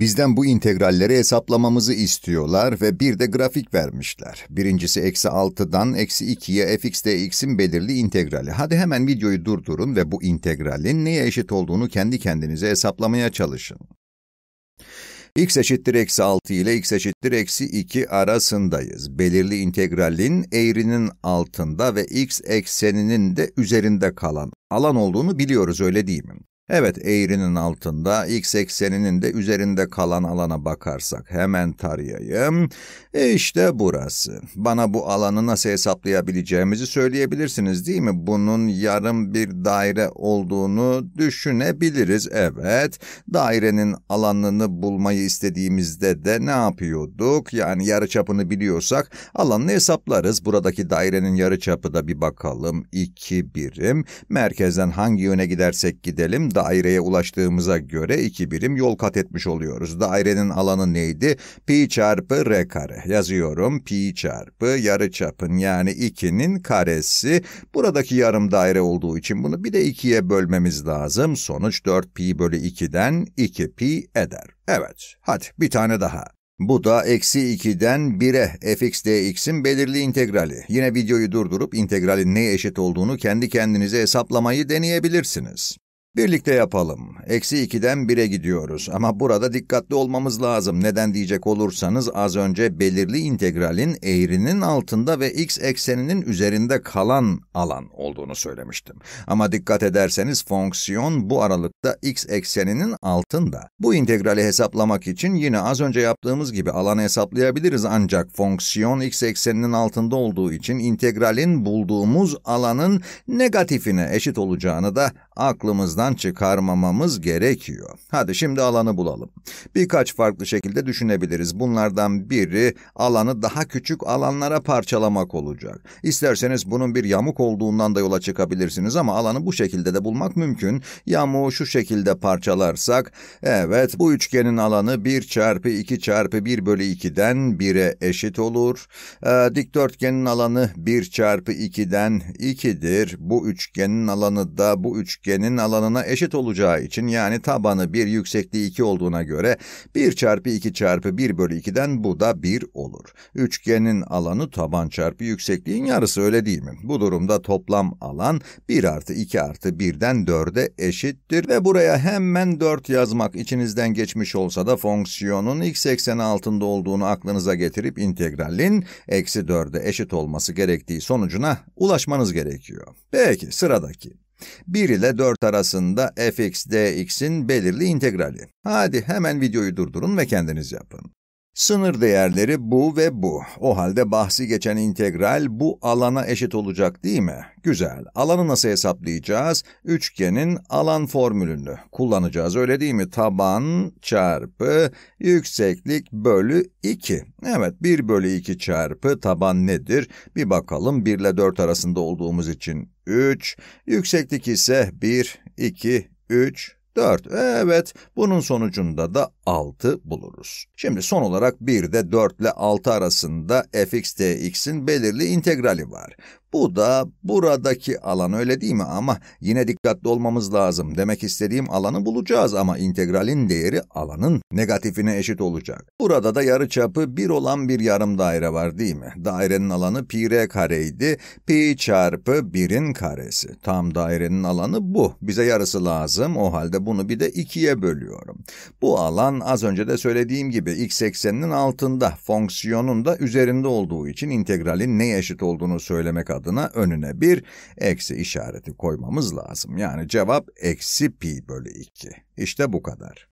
Bizden bu integralleri hesaplamamızı istiyorlar ve bir de grafik vermişler. Birincisi eksi 6'dan eksi 2'ye fx dx'in belirli integrali. Hadi hemen videoyu durdurun ve bu integralin neye eşit olduğunu kendi kendinize hesaplamaya çalışın. x eşittir eksi 6 ile x eşittir eksi 2 arasındayız. Belirli integralin eğrinin altında ve x ekseninin de üzerinde kalan alan olduğunu biliyoruz öyle değil mi? Evet eğrinin altında x ekseninin de üzerinde kalan alana bakarsak hemen tarayayım. E, işte burası. Bana bu alanı nasıl hesaplayabileceğimizi söyleyebilirsiniz değil mi? Bunun yarım bir daire olduğunu düşünebiliriz. Evet dairenin alanını bulmayı istediğimizde de ne yapıyorduk? Yani yarıçapını biliyorsak alanını hesaplarız. Buradaki dairenin yarıçapı da bir bakalım. 2 birim. Merkezden hangi yöne gidersek gidelim daireye ulaştığımıza göre iki birim yol kat etmiş oluyoruz. Dairenin alanı neydi? Pi çarpı r kare. Yazıyorum pi çarpı yarı çapın yani 2'nin karesi. Buradaki yarım daire olduğu için bunu bir de 2'ye bölmemiz lazım. Sonuç 4 pi bölü 2'den 2 pi eder. Evet, hadi bir tane daha. Bu da eksi 2'den 1'e fx dx'in belirli integrali. Yine videoyu durdurup integralin neye eşit olduğunu kendi kendinize hesaplamayı deneyebilirsiniz. Birlikte yapalım. Eksi 2'den 1'e gidiyoruz ama burada dikkatli olmamız lazım. Neden diyecek olursanız az önce belirli integralin eğrinin altında ve x ekseninin üzerinde kalan alan olduğunu söylemiştim. Ama dikkat ederseniz fonksiyon bu aralıkta x ekseninin altında. Bu integrali hesaplamak için yine az önce yaptığımız gibi alanı hesaplayabiliriz ancak fonksiyon x ekseninin altında olduğu için integralin bulduğumuz alanın negatifine eşit olacağını da aklımızda aklımızdan çıkarmamamız gerekiyor. Hadi şimdi alanı bulalım. Birkaç farklı şekilde düşünebiliriz. Bunlardan biri alanı daha küçük alanlara parçalamak olacak. İsterseniz bunun bir yamuk olduğundan da yola çıkabilirsiniz ama alanı bu şekilde de bulmak mümkün. Yamuğu şu şekilde parçalarsak, evet bu üçgenin alanı 1 çarpı 2 çarpı 1 bölü 2'den 1'e eşit olur. Ee, dikdörtgenin alanı 1 çarpı 2'den 2'dir. Bu üçgenin alanı da bu üçgenin alanı tabanına eşit olacağı için yani tabanı 1 yüksekliği 2 olduğuna göre 1 çarpı 2 çarpı 1 bölü 2'den bu da 1 olur. Üçgenin alanı taban çarpı yüksekliğin yarısı öyle değil mi? Bu durumda toplam alan 1 artı 2 artı 1'den 4'e eşittir ve buraya hemen 4 yazmak içinizden geçmiş olsa da fonksiyonun x ekseni altında olduğunu aklınıza getirip integralin eksi 4'e eşit olması gerektiği sonucuna ulaşmanız gerekiyor. Peki sıradaki. 1 ile 4 arasında fx dx'in belirli integrali. Hadi hemen videoyu durdurun ve kendiniz yapın. Sınır değerleri bu ve bu. O halde bahsi geçen integral bu alana eşit olacak değil mi? Güzel. Alanı nasıl hesaplayacağız? Üçgenin alan formülünü kullanacağız öyle değil mi? Taban çarpı yükseklik bölü 2. Evet 1 bölü 2 çarpı taban nedir? Bir bakalım 1 ile 4 arasında olduğumuz için 3. Yükseklik ise 1, 2, 3, 4. Evet, bunun sonucunda da 6 buluruz. Şimdi son olarak bir de 4 ile 6 arasında f(x) dx'in belirli integrali var. Bu da buradaki alan öyle değil mi? Ama yine dikkatli olmamız lazım. Demek istediğim alanı bulacağız ama integralin değeri alanın negatifine eşit olacak. Burada da yarıçapı 1 olan bir yarım daire var değil mi? Dairenin alanı pi r kareydi. Pi çarpı 1'in karesi. Tam dairenin alanı bu. Bize yarısı lazım. O halde bunu bir de 2'ye bölüyorum. Bu alan az önce de söylediğim gibi x ekseninin altında, fonksiyonun da üzerinde olduğu için integralin neye eşit olduğunu söylemek adına adına önüne bir eksi işareti koymamız lazım. Yani cevap eksi pi bölü 2. İşte bu kadar.